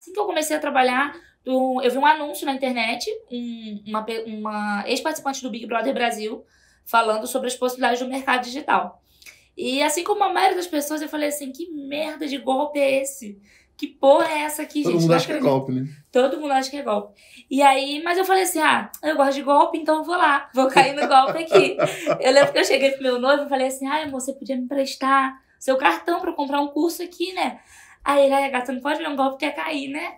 Assim que eu comecei a trabalhar, eu vi um anúncio na internet, uma, uma ex-participante do Big Brother Brasil, falando sobre as possibilidades do mercado digital. E assim como a maioria das pessoas, eu falei assim: que merda de golpe é esse? Que porra é essa aqui, Todo gente? Todo mundo acha que é golpe, né? Todo mundo acha que é golpe. E aí, mas eu falei assim: ah, eu gosto de golpe, então vou lá, vou cair no golpe aqui. eu lembro que eu cheguei pro meu noivo e falei assim: ah, amor, você podia me emprestar seu cartão para comprar um curso aqui, né? Aí ele, gata, você não pode dar um golpe que ia cair, né?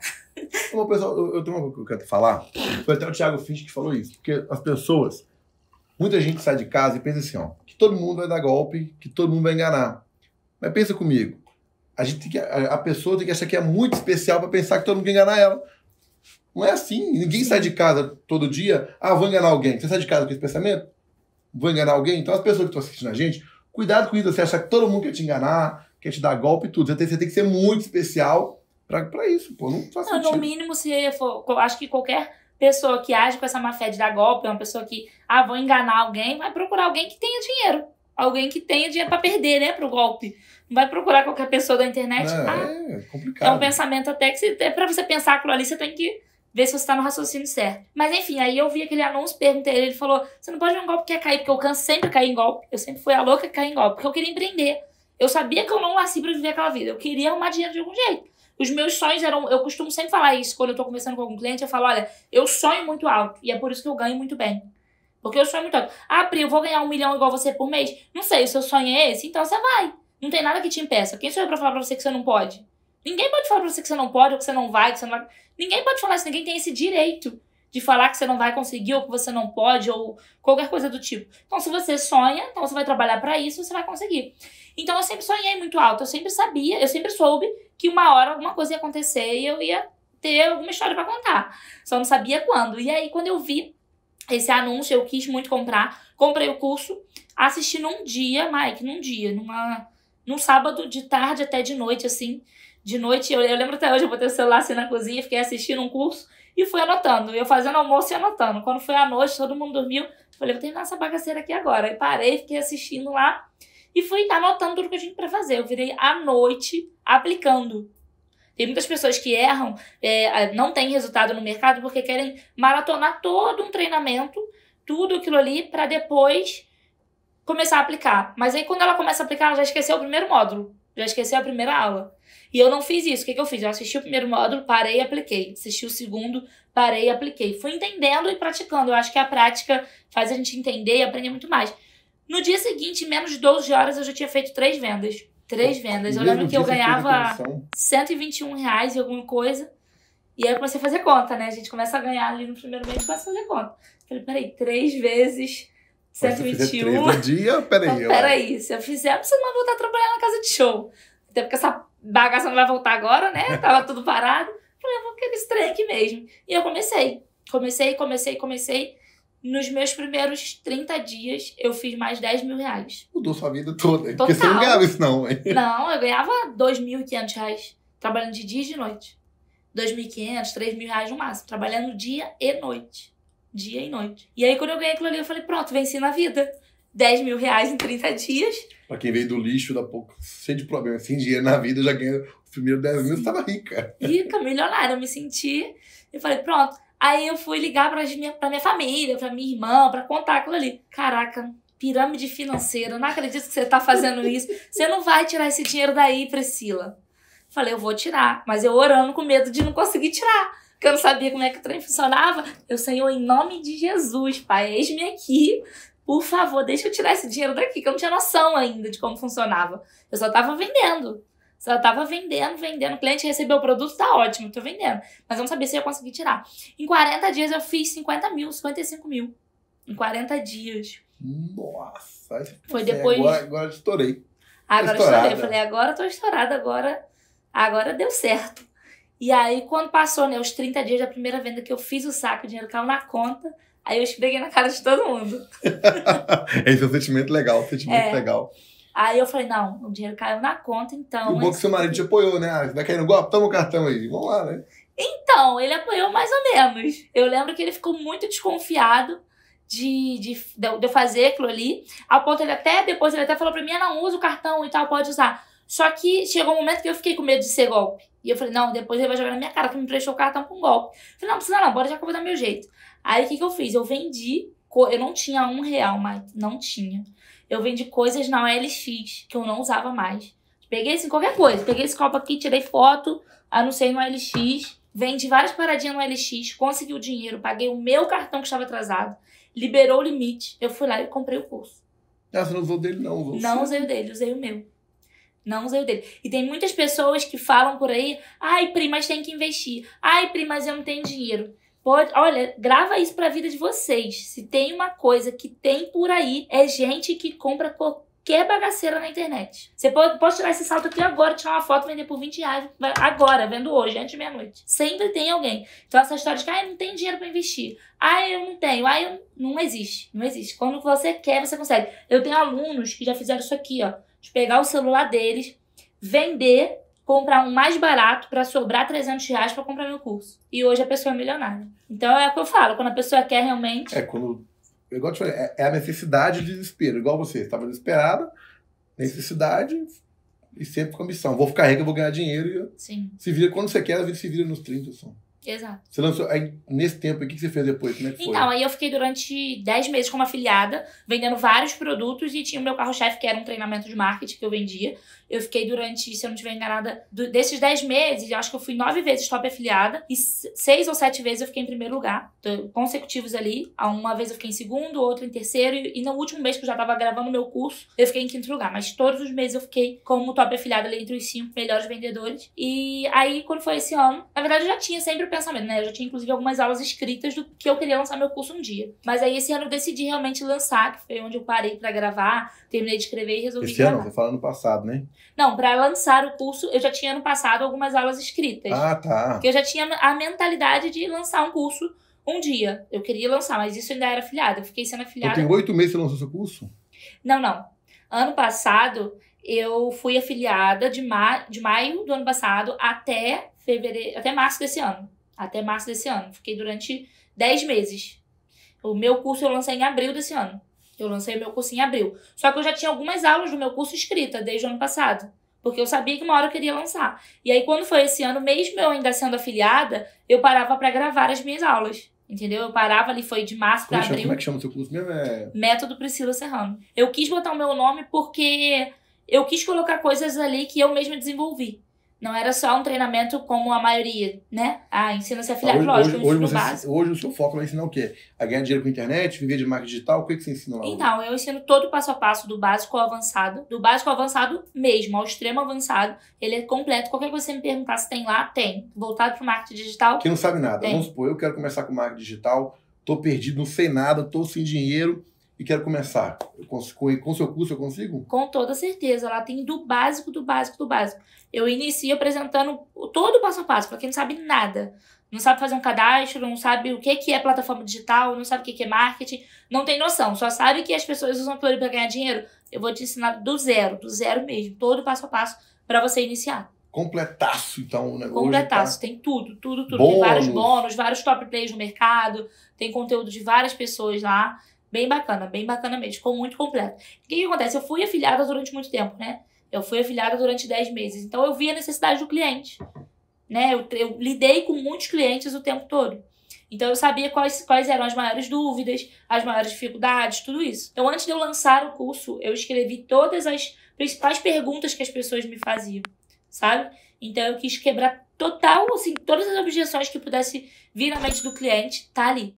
Bom, pessoal, eu, eu tenho uma coisa que eu quero te falar. Foi até o Thiago Finch que falou isso. Porque as pessoas, muita gente sai de casa e pensa assim, ó, que todo mundo vai dar golpe, que todo mundo vai enganar. Mas pensa comigo. A, gente que, a, pessoa tem que achar que é muito especial para pensar que todo mundo quer enganar ela. Não é assim. Ninguém sai de casa todo dia, ah, vou enganar alguém. Você sai de casa com esse pensamento? Vou enganar alguém? Então, as pessoas que estão assistindo a gente, cuidado com isso. Você acha que todo mundo quer te enganar, quer te dar golpe e tudo. Você tem, você tem que ser muito especial para isso, pô. Não faz não, sentido. No mínimo, se for. Acho que qualquer pessoa que age com essa má fé de dar golpe, uma pessoa que, ah, vou enganar alguém, vai procurar alguém que tenha dinheiro. Alguém que tenha dinheiro para perder, né, pro golpe. Não vai procurar qualquer pessoa da internet. É, ah, é complicado. É um pensamento até que você, é para você pensar aquilo ali, você tem que ver se você tá no raciocínio certo. Mas enfim, aí eu vi aquele anúncio, perguntei ele, ele falou: "Você não pode ver um golpe que quer cair, porque eu canso sempre cair em golpe. Eu sempre fui a louca que cair em golpe, porque eu queria empreender. Eu sabia que eu não nasci pra viver aquela vida. Eu queria arrumar dinheiro de algum jeito. Os meus sonhos eram. Eu costumo sempre falar isso quando eu tô conversando com algum cliente. Eu falo: olha, eu sonho muito alto. E é por isso que eu ganho muito bem. Porque eu sonho muito alto. Ah, Pri, eu vou ganhar um milhão igual você por mês? Não sei, o seu sonho é esse? Então você vai. Não tem nada que te impeça. Quem sou eu pra falar pra você que você não pode? Ninguém pode falar pra você que você não pode, ou que você não vai, que você não vai. Ninguém pode falar isso, ninguém tem esse direito de falar que você não vai conseguir ou que você não pode ou qualquer coisa do tipo. Então, se você sonha, então você vai trabalhar para isso, você vai conseguir. Então, eu sempre sonhei muito alto, eu sempre sabia, eu sempre soube que uma hora alguma coisa ia acontecer e eu ia ter alguma história para contar. Só não sabia quando. E aí, quando eu vi esse anúncio, eu quis muito comprar, comprei o curso, assisti num dia, Mike, num dia, numa num sábado de tarde até de noite assim de noite, eu, eu, lembro até hoje, eu botei o celular assim na cozinha, fiquei assistindo um curso e fui anotando. Eu fazendo almoço e anotando. Quando foi à noite, todo mundo dormiu. Falei, vou terminar essa bagaceira aqui agora. E parei, fiquei assistindo lá e fui anotando tudo que eu tinha pra fazer. Eu virei à noite aplicando. Tem muitas pessoas que erram, é, não tem resultado no mercado porque querem maratonar todo um treinamento, tudo aquilo ali, para depois começar a aplicar. Mas aí quando ela começa a aplicar, ela já esqueceu o primeiro módulo. Já esqueci a primeira aula. E eu não fiz isso. O que, que eu fiz? Eu assisti o primeiro módulo, parei e apliquei. Assisti o segundo, parei e apliquei. Fui entendendo e praticando. Eu acho que a prática faz a gente entender e aprender muito mais. No dia seguinte, em menos de 12 horas, eu já tinha feito três vendas. Três vendas. Eu lembro que eu ganhava 121 reais e alguma coisa. E aí eu comecei a fazer conta, né? A gente começa a ganhar ali no primeiro mês e começa a fazer conta. Falei, peraí, três vezes se eu fizer um dia, peraí. Então, peraí, se eu fizer, você não vai voltar a trabalhar na casa de show. Até porque essa bagaça não vai voltar agora, né? Tava tudo parado. Falei, eu vou querer esse trem aqui mesmo. E eu comecei. Comecei, comecei, comecei. Nos meus primeiros 30 dias, eu fiz mais 10 mil reais. Mudou sua vida toda. Porque você não ganhava isso, não. Hein? Não, eu ganhava 2.500 reais. Trabalhando de dia e de noite. 2.500, 3 mil reais no máximo. Trabalhando dia e noite dia e noite. E aí, quando eu ganhei aquilo ali, eu falei, pronto, venci na vida. 10 mil reais em 30 dias. Pra quem veio do lixo, da pouco, cheio de problema, sem dinheiro na vida, já ganhei os primeiros 10 mil, estava rica. Rica, milionária. Eu me senti. Eu falei, pronto. Aí eu fui ligar pra minha, pra minha família, pra minha irmã, pra contar aquilo ali. Caraca, pirâmide financeira, não acredito que você tá fazendo isso. Você não vai tirar esse dinheiro daí, Priscila. Falei, eu vou tirar, mas eu orando com medo de não conseguir tirar que eu não sabia como é que o trem funcionava. Eu, Senhor, em nome de Jesus, Pai, eis-me aqui. Por favor, deixa eu tirar esse dinheiro daqui, que eu não tinha noção ainda de como funcionava. Eu só estava vendendo. Só estava vendendo, vendendo. O cliente recebeu o produto, tá ótimo, tô vendendo. Mas eu não sabia se eu ia conseguir tirar. Em 40 dias eu fiz 50 mil, 55 mil. Em 40 dias. Nossa! Foi depois. Agora, agora estourei. Agora estourei. Eu falei, agora tô estourada, agora, agora deu certo. E aí, quando passou, né, os 30 dias da primeira venda que eu fiz o saco, o dinheiro caiu na conta, aí eu esfreguei na cara de todo mundo. Esse é um sentimento legal, um sentimento é. legal. Aí eu falei, não, o dinheiro caiu na conta, então... O bom é que seu marido te assim. apoiou, né? Ah, vai cair no golpe? Toma o cartão aí, vamos lá, né? Então, ele apoiou mais ou menos. Eu lembro que ele ficou muito desconfiado de, de, de eu fazer aquilo ali. Ao ponto ele até, depois ele até falou pra mim, ah, não, usa o cartão e tal, pode usar. Só que chegou um momento que eu fiquei com medo de ser golpe. E eu falei, não, depois ele vai jogar na minha cara que me prestou o cartão com golpe. Eu falei, não, precisa não, bora já que eu vou dar meu jeito. Aí o que, que eu fiz? Eu vendi, eu não tinha um real, mas não tinha. Eu vendi coisas na OLX que eu não usava mais. Peguei assim, qualquer coisa. Peguei esse copo aqui, tirei foto, anunciei no OLX. Vendi várias paradinhas no lx consegui o dinheiro, paguei o meu cartão que estava atrasado, liberou o limite. Eu fui lá e comprei o curso. Ah, você não usou dele, não? Você. Não usei o dele, usei o meu. Não usei o dele. E tem muitas pessoas que falam por aí: ai, primas, tem que investir. Ai, primas, mas eu não tenho dinheiro. Pode, olha, grava isso para a vida de vocês. Se tem uma coisa que tem por aí, é gente que compra qualquer bagaceira na internet. Você pode, posso tirar esse salto aqui agora, tirar uma foto, vender por 20 reais, agora, vendo hoje, antes de meia-noite. Sempre tem alguém. Então, essa história de que ah, eu não tenho dinheiro para investir, ah, eu não tenho, ah, eu não existe. Não existe. Quando você quer, você consegue. Eu tenho alunos que já fizeram isso aqui, ó de pegar o celular deles, vender, comprar um mais barato para sobrar 300 reais para comprar meu curso. E hoje a pessoa é milionária. Então é o que eu falo, quando a pessoa quer realmente. É, quando. É igual te falei, é, é a necessidade de desespero. Igual você, estava desesperada, necessidade e sempre com a missão, Vou ficar rico, vou ganhar dinheiro. E Sim. Se vira quando você quer, a vida se vira nos 30. só. Assim. Exato. Você lançou. Aí, nesse tempo, o que você fez depois? Como é que foi? Então, aí eu fiquei durante 10 meses como afiliada, vendendo vários produtos e tinha o meu carro-chefe, que era um treinamento de marketing que eu vendia. Eu fiquei durante, se eu não estiver enganada, do, desses 10 meses, eu acho que eu fui 9 vezes top afiliada e 6 ou 7 vezes eu fiquei em primeiro lugar, consecutivos ali. Uma vez eu fiquei em segundo, outra em terceiro e, e no último mês que eu já tava gravando meu curso, eu fiquei em quinto lugar. Mas todos os meses eu fiquei como top afiliada ali entre os 5 melhores vendedores. E aí, quando foi esse ano, na verdade eu já tinha sempre pensamento, né? Eu já tinha, inclusive, algumas aulas escritas do que eu queria lançar meu curso um dia. Mas aí, esse ano, eu decidi realmente lançar, que foi onde eu parei para gravar, terminei de escrever e resolvi Esse gravar. ano? Você fala ano passado, né? Não, para lançar o curso, eu já tinha ano passado algumas aulas escritas. Ah, tá. Porque eu já tinha a mentalidade de lançar um curso um dia. Eu queria lançar, mas isso ainda era afiliada. Eu fiquei sendo afiliada. Então, tem oito meses que você lançou seu curso? Não, não. Ano passado, eu fui afiliada de, ma de maio do ano passado até fevereiro, até março desse ano até março desse ano. Fiquei durante 10 meses. O meu curso eu lancei em abril desse ano. Eu lancei o meu curso em abril. Só que eu já tinha algumas aulas do meu curso escrita desde o ano passado. Porque eu sabia que uma hora eu queria lançar. E aí, quando foi esse ano, mesmo eu ainda sendo afiliada, eu parava para gravar as minhas aulas. Entendeu? Eu parava ali, foi de março pra é abril. Como é que chama o seu curso mesmo? É... Método Priscila Serrano. Eu quis botar o meu nome porque eu quis colocar coisas ali que eu mesma desenvolvi. Não era só um treinamento como a maioria, né? Ah, ensina-se a filhar lógico, hoje, hoje, você, hoje o seu foco vai ensinar o quê? A ganhar dinheiro com a internet, viver de marketing digital, o que, é que você ensina lá? Então, hoje? eu ensino todo o passo a passo, do básico ao avançado, do básico ao avançado mesmo, ao extremo avançado. Ele é completo, qualquer coisa que você me perguntar se tem lá, tem. Voltado para o marketing digital. Quem não sabe nada, tem. vamos supor, eu quero começar com marketing digital, tô perdido, não sei nada, tô sem dinheiro e quero começar. Com, com seu curso eu consigo? Com toda certeza. Lá tem do básico, do básico, do básico. Eu inicio apresentando todo o passo a passo, para quem não sabe nada. Não sabe fazer um cadastro, não sabe o que, que é plataforma digital, não sabe o que, que é marketing, não tem noção. Só sabe que as pessoas usam Twitter para ganhar dinheiro. Eu vou te ensinar do zero, do zero mesmo, todo passo a passo para você iniciar completaço, então, né, o negócio. Completaço, tá... tem tudo, tudo, tudo. Bônus. Tem vários bônus, vários top plays no mercado, tem conteúdo de várias pessoas lá. Bem bacana, bem bacana mesmo. Ficou muito completo. O que, que acontece? Eu fui afiliada durante muito tempo, né? Eu fui afiliada durante 10 meses. Então eu vi a necessidade do cliente. Né? Eu, eu lidei com muitos clientes o tempo todo. Então eu sabia quais, quais eram as maiores dúvidas, as maiores dificuldades, tudo isso. Então antes de eu lançar o curso, eu escrevi todas as principais perguntas que as pessoas me faziam, sabe? Então eu quis quebrar total, assim, todas as objeções que pudesse vir na mente do cliente, tá ali.